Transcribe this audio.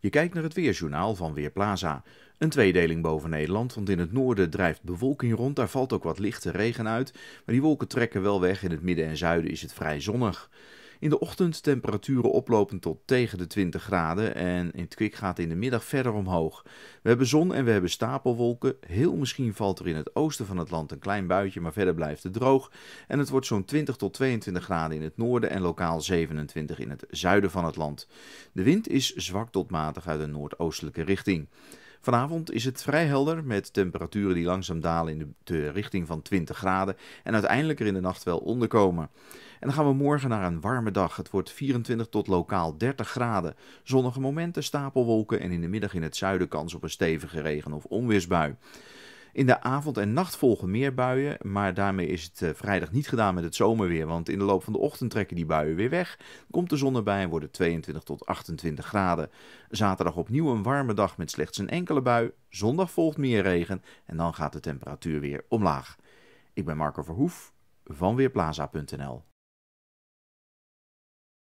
Je kijkt naar het Weerjournaal van Weerplaza. Een tweedeling boven Nederland, want in het noorden drijft bewolking rond. Daar valt ook wat lichte regen uit, maar die wolken trekken wel weg. In het midden en zuiden is het vrij zonnig. In de ochtend temperaturen oplopen tot tegen de 20 graden en in het kwik gaat in de middag verder omhoog. We hebben zon en we hebben stapelwolken. Heel misschien valt er in het oosten van het land een klein buitje, maar verder blijft het droog. En het wordt zo'n 20 tot 22 graden in het noorden en lokaal 27 in het zuiden van het land. De wind is zwak tot matig uit een noordoostelijke richting. Vanavond is het vrij helder met temperaturen die langzaam dalen in de, richting van 20 graden en uiteindelijk er in de nacht wel onderkomen. En dan gaan we morgen naar een warme dag. Het wordt 24 tot lokaal 30 graden. Zonnige momenten, stapelwolken en in de middag in het zuiden kans op een stevige regen- of onweersbui. In de avond en nacht volgen meer buien, maar daarmee is het eh, vrijdag niet gedaan met het zomerweer, want in de loop van de ochtend trekken die buien weer weg, komt de zon erbij en worden 22 tot 28 graden. Zaterdag opnieuw een warme dag met slechts een enkele bui, zondag volgt meer regen en dan gaat de temperatuur weer omlaag. Ik ben Marco Verhoef van Weerplaza.nl